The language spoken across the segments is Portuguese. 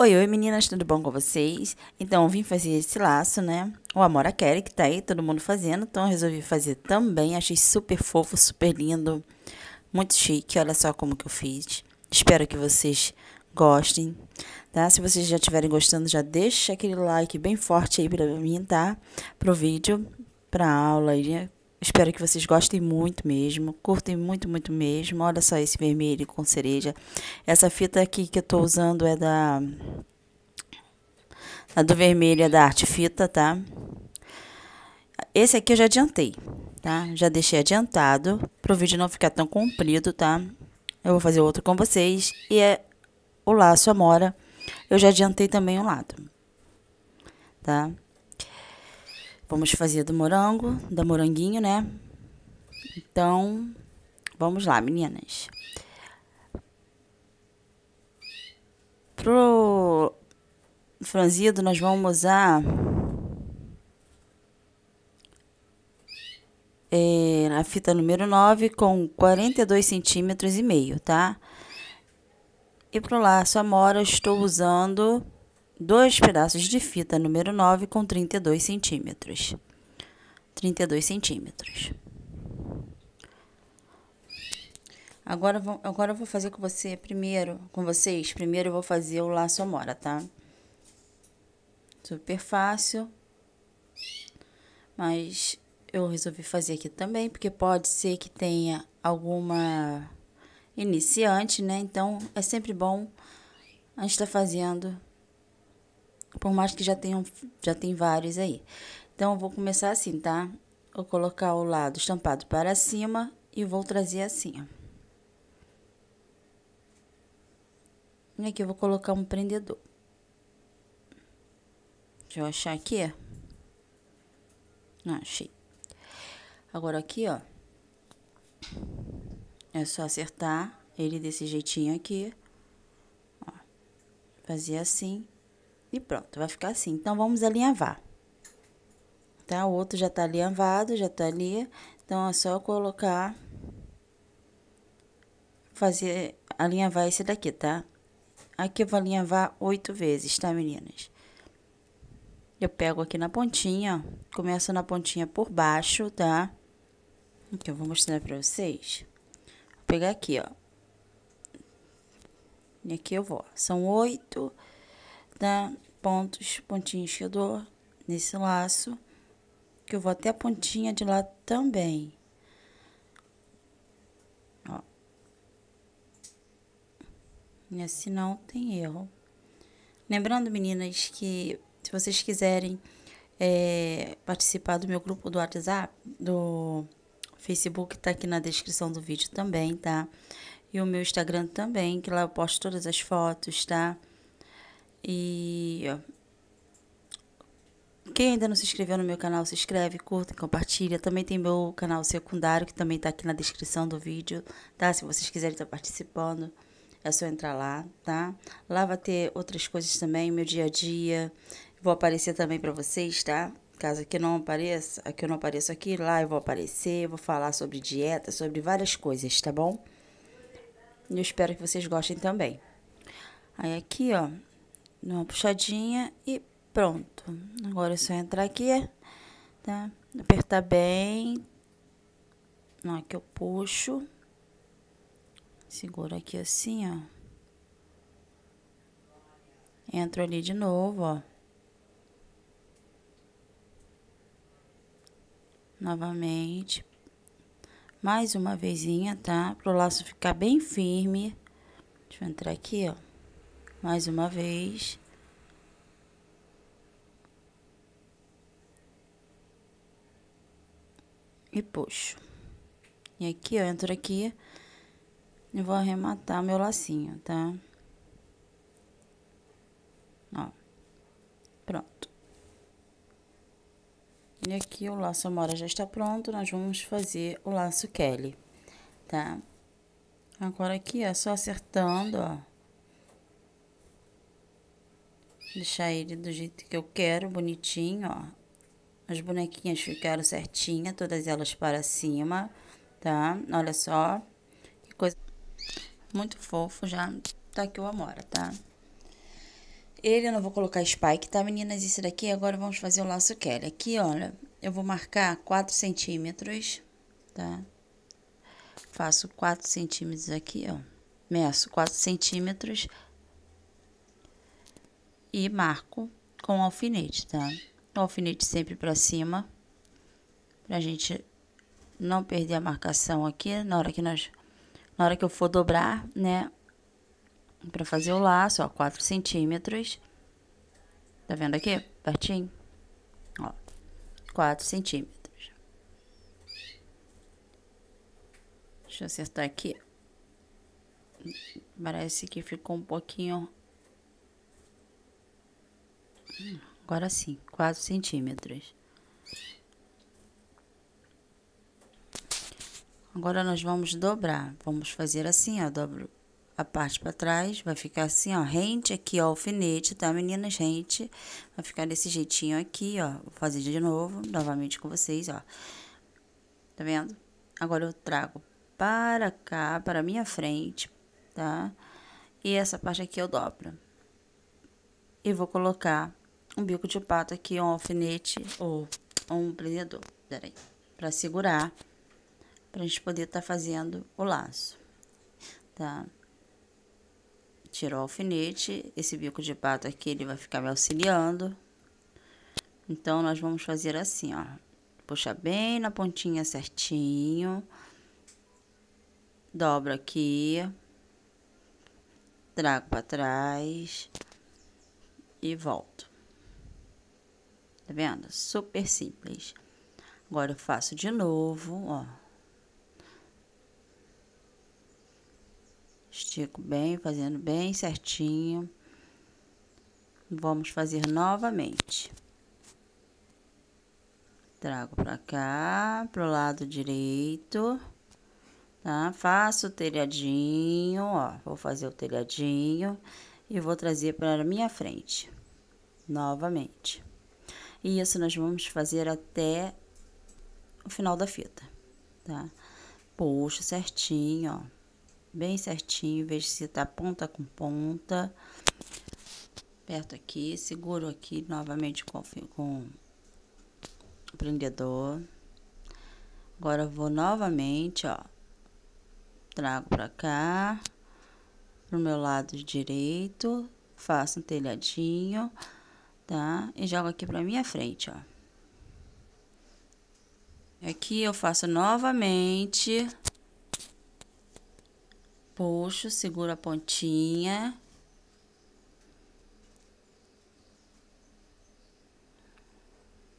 Oi, oi meninas, tudo bom com vocês? Então, eu vim fazer esse laço, né? O Amora Kelly, que tá aí, todo mundo fazendo. Então, eu resolvi fazer também. Achei super fofo, super lindo. Muito chique. Olha só como que eu fiz. Espero que vocês gostem, tá? Se vocês já estiverem gostando, já deixa aquele like bem forte aí pra mim, tá? Pro vídeo, pra aula Espero que vocês gostem muito mesmo, curtem muito, muito mesmo. Olha só esse vermelho com cereja. Essa fita aqui que eu tô usando é da... A do vermelho é da Arte Fita, tá? Esse aqui eu já adiantei, tá? Já deixei adiantado, pro vídeo não ficar tão comprido, tá? Eu vou fazer outro com vocês. E é o laço Amora, eu já adiantei também um lado, Tá? Vamos fazer do morango, da moranguinho, né? Então, vamos lá, meninas. Pro franzido, nós vamos usar... É, a fita número 9 com 42 centímetros e meio, tá? E pro laço amora, estou usando dois pedaços de fita número 9 com 32 centímetros. 32 centímetros. Agora, vou, agora eu vou fazer com você primeiro, com vocês, primeiro eu vou fazer o laço amora, tá? Super fácil. Mas eu resolvi fazer aqui também, porque pode ser que tenha alguma iniciante, né? Então, é sempre bom a gente tá fazendo por mais que já tenham, já tem vários aí. Então, eu vou começar assim, tá? Vou colocar o lado estampado para cima e vou trazer assim, ó. E aqui eu vou colocar um prendedor. Deixa eu achar aqui, é. Não, achei. Agora aqui, ó. É só acertar ele desse jeitinho aqui. Ó. Fazer assim. E pronto, vai ficar assim. Então, vamos alinhavar. Tá? O outro já tá alinhavado, já tá ali. Então, é só colocar... Fazer... Alinhavar esse daqui, tá? Aqui eu vou alinhavar oito vezes, tá, meninas? Eu pego aqui na pontinha, ó. Começo na pontinha por baixo, tá? Aqui eu vou mostrar pra vocês. Vou pegar aqui, ó. E aqui eu vou, São oito dar pontos, pontinhos que eu dou nesse laço, que eu vou até a pontinha de lá também. Ó. E assim não tem erro. Lembrando, meninas, que se vocês quiserem é, participar do meu grupo do WhatsApp, do Facebook, tá aqui na descrição do vídeo também, tá? E o meu Instagram também, que lá eu posto todas as fotos, tá? Tá? E quem ainda não se inscreveu no meu canal, se inscreve, curta e compartilha. Também tem meu canal secundário, que também está aqui na descrição do vídeo, tá? Se vocês quiserem estar tá participando, é só entrar lá, tá? Lá vai ter outras coisas também, meu dia a dia. Vou aparecer também para vocês, tá? Caso aqui não apareça, aqui eu não apareço aqui, lá eu vou aparecer, vou falar sobre dieta, sobre várias coisas, tá bom? E eu espero que vocês gostem também. Aí aqui, ó, uma puxadinha e pronto. Agora é só entrar aqui, tá? Apertar bem. Não, aqui eu puxo. Seguro aqui assim, ó. Entro ali de novo, ó. Novamente. Mais uma vezinha, tá? Pro laço ficar bem firme. Deixa eu entrar aqui, ó mais uma vez. E puxo. E aqui, eu entro aqui e vou arrematar meu lacinho, tá? Ó. Pronto. E aqui o laço Amora já está pronto, nós vamos fazer o laço Kelly, tá? Agora aqui é só acertando, ó. deixar ele do jeito que eu quero, bonitinho, ó. As bonequinhas ficaram certinha, todas elas para cima, tá? Olha só, que coisa muito fofo já tá aqui o Amora, tá? Ele eu não vou colocar spike, tá, meninas? Isso daqui agora vamos fazer o laço Kelly. Aqui, olha, eu vou marcar 4 centímetros, tá? Faço 4 centímetros aqui, ó. Meço 4 centímetros e marco com o alfinete, tá? O alfinete sempre para cima, pra gente não perder a marcação aqui na hora que nós na hora que eu for dobrar, né, para fazer o laço, ó, 4 centímetros. Tá vendo aqui? Pertinho. Ó, 4 centímetros. Deixa eu acertar aqui. Parece que ficou um pouquinho Agora sim, 4 centímetros. Agora nós vamos dobrar. Vamos fazer assim, ó, dobro a parte para trás, vai ficar assim, ó, rente aqui, ó, alfinete, tá, meninas? Rente. Vai ficar desse jeitinho aqui, ó. Vou fazer de novo, novamente com vocês, ó. Tá vendo? Agora eu trago para cá, para minha frente, tá? E essa parte aqui eu dobro. E vou colocar um bico de pato aqui, um alfinete ou um prendedor, peraí, pra segurar, pra gente poder estar tá fazendo o laço, tá? Tirou o alfinete, esse bico de pato aqui, ele vai ficar me auxiliando. Então, nós vamos fazer assim, ó. Puxa bem na pontinha certinho. Dobra aqui. Trago pra trás. E volto. Tá vendo? Super simples. Agora eu faço de novo, ó. Estico bem, fazendo bem certinho. Vamos fazer novamente. Trago pra cá, pro lado direito, tá? Faço o telhadinho, ó. Vou fazer o telhadinho e vou trazer para minha frente novamente. E isso nós vamos fazer até o final da fita, tá? Puxa certinho, ó. Bem certinho, veja se tá ponta com ponta. Perto aqui, seguro aqui novamente com, com o prendedor. Agora vou novamente, ó. Trago pra cá, pro meu lado direito, faço um telhadinho tá? E jogo aqui pra minha frente, ó. Aqui eu faço novamente. Puxo, seguro a pontinha.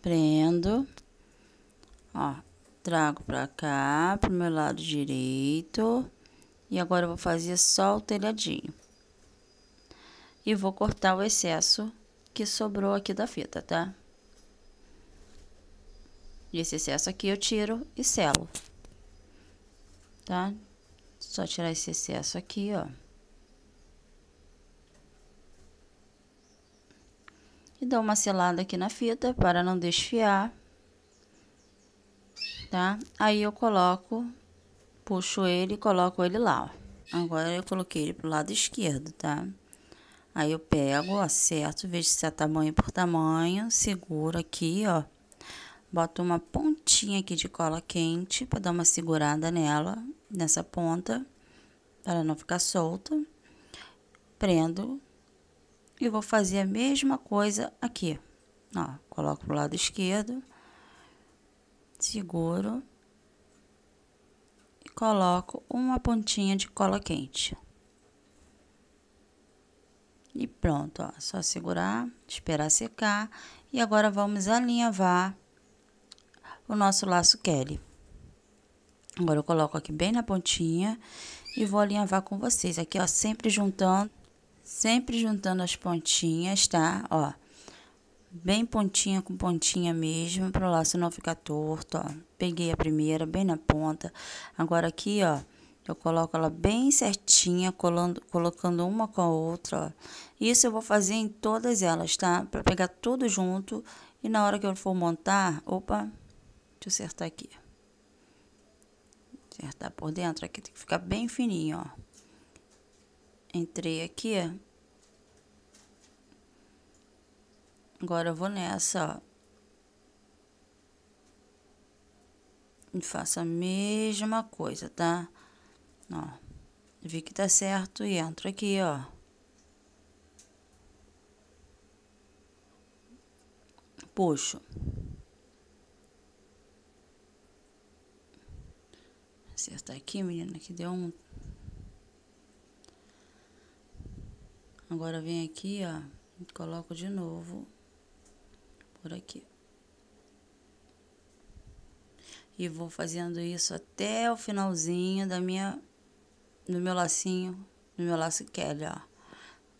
Prendo. Ó, trago pra cá, pro meu lado direito. E agora eu vou fazer só o telhadinho. E vou cortar o excesso que sobrou aqui da fita, tá? E esse excesso aqui eu tiro e selo, tá? Só tirar esse excesso aqui, ó. E dou uma selada aqui na fita para não desfiar, tá? Aí eu coloco, puxo ele e coloco ele lá, ó. Agora eu coloquei ele pro lado esquerdo, Tá? Aí eu pego, acerto, vejo se é tamanho por tamanho, seguro aqui, ó. Boto uma pontinha aqui de cola quente para dar uma segurada nela, nessa ponta, para não ficar solta. Prendo e vou fazer a mesma coisa aqui. Ó, coloco pro lado esquerdo, seguro e coloco uma pontinha de cola quente. E pronto, ó, só segurar, esperar secar. E agora vamos alinhavar o nosso laço Kelly. Agora eu coloco aqui bem na pontinha e vou alinhavar com vocês. Aqui, ó, sempre juntando, sempre juntando as pontinhas, tá? Ó, bem pontinha com pontinha mesmo, para o laço não ficar torto, ó. Peguei a primeira bem na ponta. Agora aqui, ó, eu coloco ela bem certinha, colando, colocando uma com a outra, ó. Isso eu vou fazer em todas elas, tá? Pra pegar tudo junto e na hora que eu for montar, opa, deixa eu acertar aqui. Acertar por dentro, aqui tem que ficar bem fininho, ó. Entrei aqui, Agora eu vou nessa, ó. E faço a mesma coisa, tá? Tá? Ó, vi que tá certo e entro aqui, ó. Puxo. Acertar aqui, menina, que deu um... Agora vem aqui, ó, e coloco de novo por aqui. E vou fazendo isso até o finalzinho da minha no meu lacinho, no meu laço Kelly, é ó.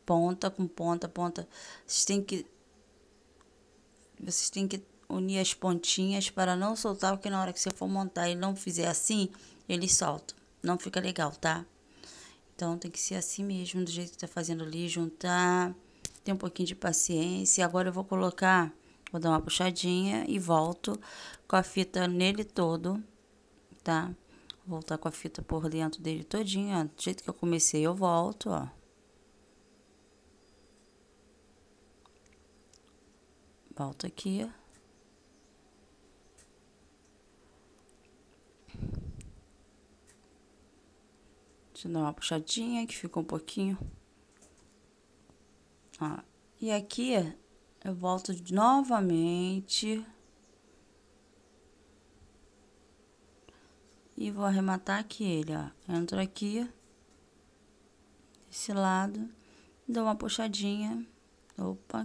Ponta com ponta, ponta. Vocês têm que vocês têm que unir as pontinhas para não soltar, porque na hora que você for montar e não fizer assim, ele solta. Não fica legal, tá? Então tem que ser assim mesmo, do jeito que tá fazendo ali, juntar. Tem um pouquinho de paciência. Agora eu vou colocar, vou dar uma puxadinha e volto com a fita nele todo, tá? Voltar com a fita por dentro dele todinho, Do jeito que eu comecei, eu volto, ó. Volto aqui, Deixa eu dar uma puxadinha, que ficou um pouquinho. Ó. E aqui, eu volto novamente... e vou arrematar aqui ele, ó. Entro aqui, desse lado, dou uma puxadinha, opa,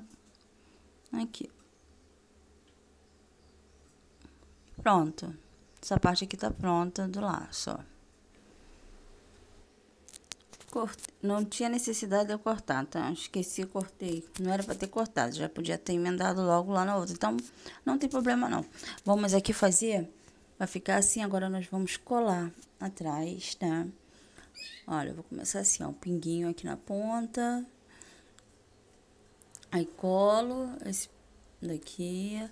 aqui. Pronto. Essa parte aqui tá pronta do laço, ó. Não tinha necessidade de eu cortar, tá? Esqueci, cortei. Não era pra ter cortado, já podia ter emendado logo lá na outra. Então, não tem problema, não. Vamos aqui fazer Vai ficar assim, agora nós vamos colar atrás, tá? Olha, vou começar assim, ó, um pinguinho aqui na ponta. Aí colo esse daqui,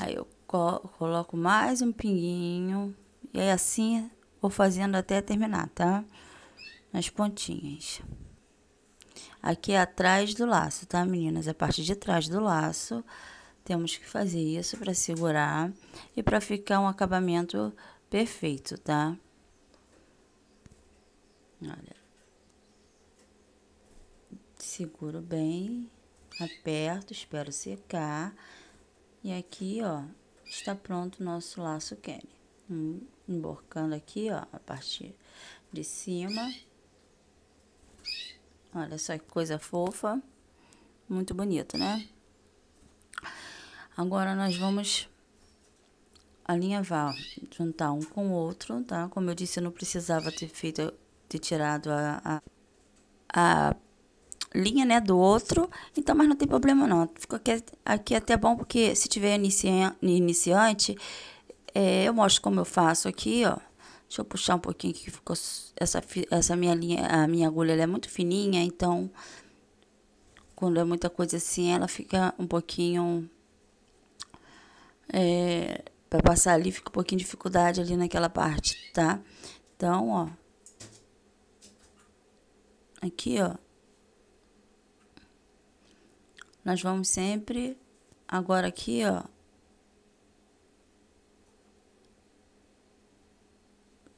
aí eu coloco mais um pinguinho. E aí assim vou fazendo até terminar, tá? Nas pontinhas. Aqui é atrás do laço, tá, meninas? É a parte de trás do laço. Temos que fazer isso para segurar e para ficar um acabamento perfeito, tá? Olha. Seguro bem, aperto, espero secar. E aqui, ó, está pronto o nosso laço Kelly. Hum, emborcando aqui, ó, a parte de cima. Olha só que coisa fofa. Muito bonito, né? Agora nós vamos alinhavar, juntar um com o outro, tá? Como eu disse, eu não precisava ter feito, ter tirado a, a, a linha, né, do outro, então, mas não tem problema não. Ficou aqui, aqui é até bom, porque se tiver inicia, iniciante, é, eu mostro como eu faço aqui, ó. Deixa eu puxar um pouquinho que ficou essa, essa minha linha, a minha agulha, é muito fininha, então, quando é muita coisa assim, ela fica um pouquinho é, para passar ali fica um pouquinho de dificuldade ali naquela parte, tá? Então, ó. Aqui, ó. Nós vamos sempre agora aqui, ó.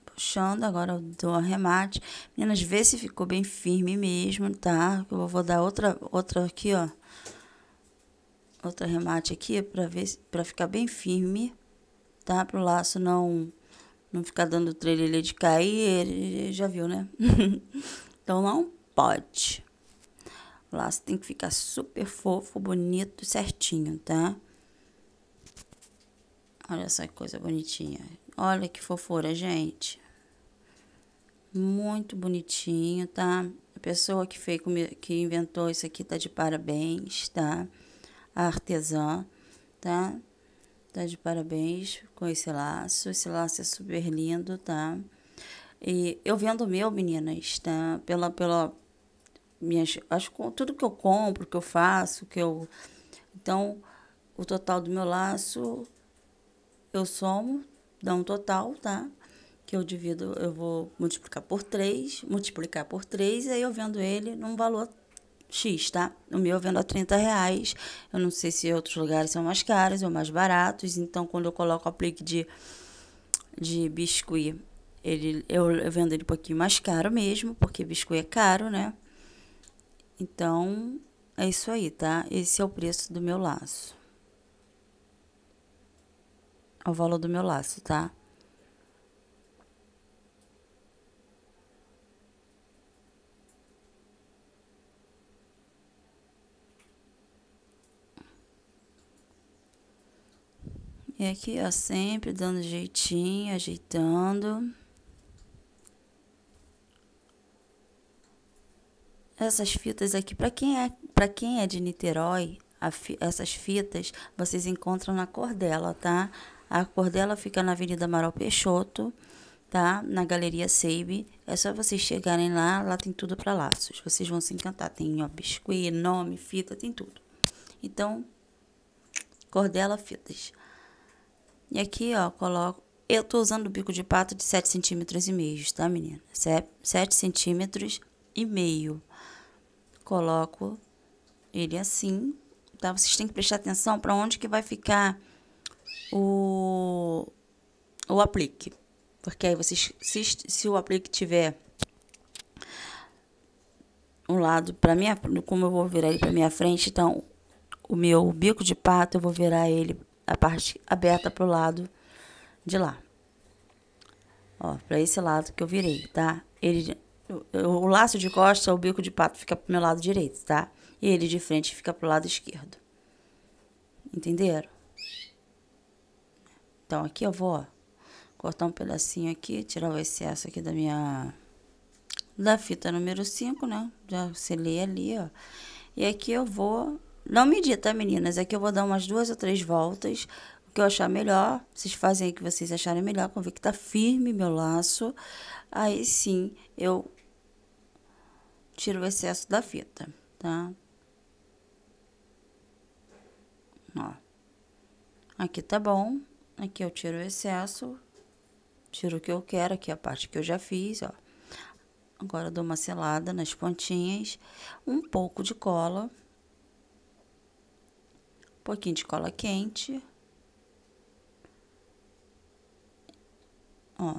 puxando, agora eu dou arremate. Meninas, vê se ficou bem firme mesmo, tá? Eu vou dar outra, outra aqui, ó outro remate aqui para ver para ficar bem firme, tá? Para o laço não não ficar dando trelelê de cair, ele já viu, né? então não pode. O laço tem que ficar super fofo, bonito, certinho, tá? Olha essa coisa bonitinha. Olha que fofura, gente. Muito bonitinho, tá? A pessoa que fez, que inventou isso aqui tá de parabéns, tá? artesã, tá? Tá de parabéns com esse laço. Esse laço é super lindo, tá? E eu vendo o meu, meninas, tá? Pela, pela minhas, acho tudo que eu compro, que eu faço, que eu então o total do meu laço eu somo, dá um total, tá? Que eu divido, eu vou multiplicar por três, multiplicar por três e aí eu vendo ele num valor X, tá? O meu eu vendo a 30 reais. Eu não sei se outros lugares são mais caros ou mais baratos. Então, quando eu coloco o aplique de, de biscuit, ele, eu, eu vendo ele um pouquinho mais caro mesmo, porque biscuit é caro, né? Então, é isso aí, tá? Esse é o preço do meu laço. É o valor do meu laço, tá? E aqui, ó, sempre dando jeitinho, ajeitando. Essas fitas aqui, para quem é, para quem é de Niterói, fi, essas fitas vocês encontram na Cordela, tá? A Cordela fica na Avenida Amaral Peixoto, tá? Na Galeria Seibe. É só vocês chegarem lá, lá tem tudo para laços. Vocês vão se encantar. Tem ó, biscuit, nome, fita, tem tudo. Então, Cordela Fitas. E aqui, ó, coloco... Eu tô usando o bico de pato de 7 centímetros e meio, tá, menina? 7 centímetros e meio. Coloco ele assim, tá? Vocês têm que prestar atenção para onde que vai ficar o, o aplique. Porque aí vocês, se, se o aplique tiver um lado para minha, como eu vou virar ele para minha frente, então o meu bico de pato eu vou virar ele a parte aberta pro lado de lá. Ó, pra esse lado que eu virei, tá? Ele, o, o laço de costa, o bico de pato fica pro meu lado direito, tá? E ele de frente fica pro lado esquerdo. Entenderam? Então, aqui eu vou ó, cortar um pedacinho aqui, tirar o excesso aqui da minha... Da fita número 5, né? Já selei ali, ó. E aqui eu vou não medir, tá, meninas? Aqui é eu vou dar umas duas ou três voltas, o que eu achar melhor. Vocês fazem o que vocês acharem melhor, como ver que tá firme meu laço. Aí sim, eu tiro o excesso da fita, tá? Ó. Aqui tá bom. Aqui eu tiro o excesso. Tiro o que eu quero. Aqui é a parte que eu já fiz, ó. Agora dou uma selada nas pontinhas. Um pouco de cola pouquinho de cola quente. Ó,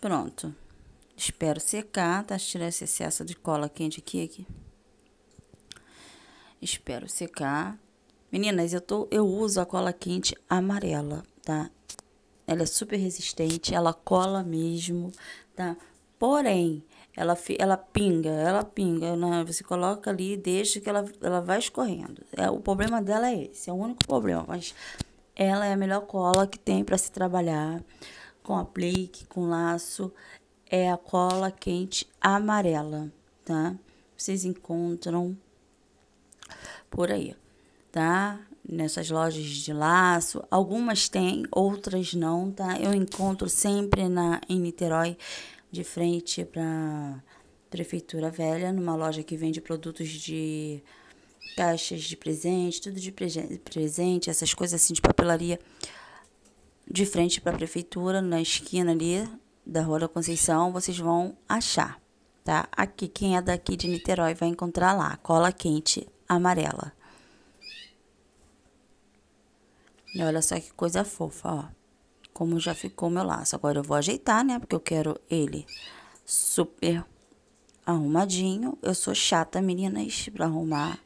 pronto. Espero secar, tá? Tirar esse excesso de cola quente aqui, aqui. Espero secar. Meninas, eu, tô, eu uso a cola quente amarela, tá? Ela é super resistente, ela cola mesmo, tá? Porém, ela, ela pinga, ela pinga, né? você coloca ali e deixa que ela, ela vai escorrendo. É, o problema dela é esse, é o único problema, mas ela é a melhor cola que tem para se trabalhar com aplique, com laço, é a cola quente amarela, tá? Vocês encontram por aí, tá? Nessas lojas de laço, algumas tem, outras não, tá? Eu encontro sempre na em Niterói de frente para Prefeitura Velha, numa loja que vende produtos de caixas de presente, tudo de presente, essas coisas assim de papelaria, de frente para a prefeitura, na esquina ali da Rua da Conceição, vocês vão achar, tá? Aqui, quem é daqui de Niterói vai encontrar lá, cola quente amarela. E olha só que coisa fofa, ó como já ficou meu laço. Agora eu vou ajeitar, né? Porque eu quero ele super arrumadinho. Eu sou chata, meninas, pra arrumar,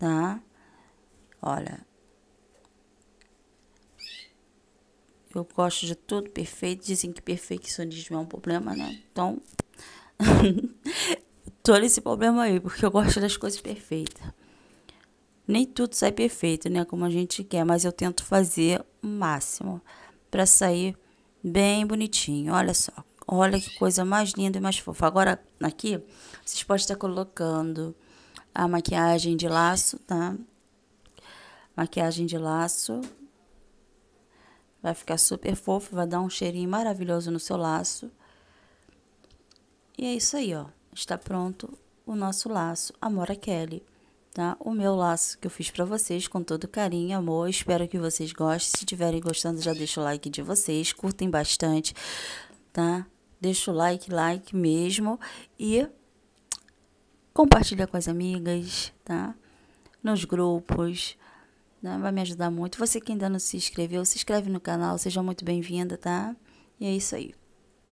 tá? Olha. Eu gosto de tudo perfeito. Dizem que perfeccionismo é um problema, né? Então, tô nesse problema aí, porque eu gosto das coisas perfeitas. Nem tudo sai perfeito, né? Como a gente quer, mas eu tento fazer o máximo para sair bem bonitinho. Olha só, olha que coisa mais linda e mais fofa. Agora, aqui, vocês podem estar colocando a maquiagem de laço, tá? Maquiagem de laço. Vai ficar super fofo, vai dar um cheirinho maravilhoso no seu laço. E é isso aí, ó. Está pronto o nosso laço Amora Kelly tá? O meu laço que eu fiz para vocês com todo carinho, amor. Espero que vocês gostem. Se estiverem gostando, já deixa o like de vocês, curtem bastante, tá? Deixa o like, like mesmo e compartilha com as amigas, tá? Nos grupos, né? vai me ajudar muito. Você que ainda não se inscreveu, se inscreve no canal, seja muito bem-vinda, tá? E é isso aí.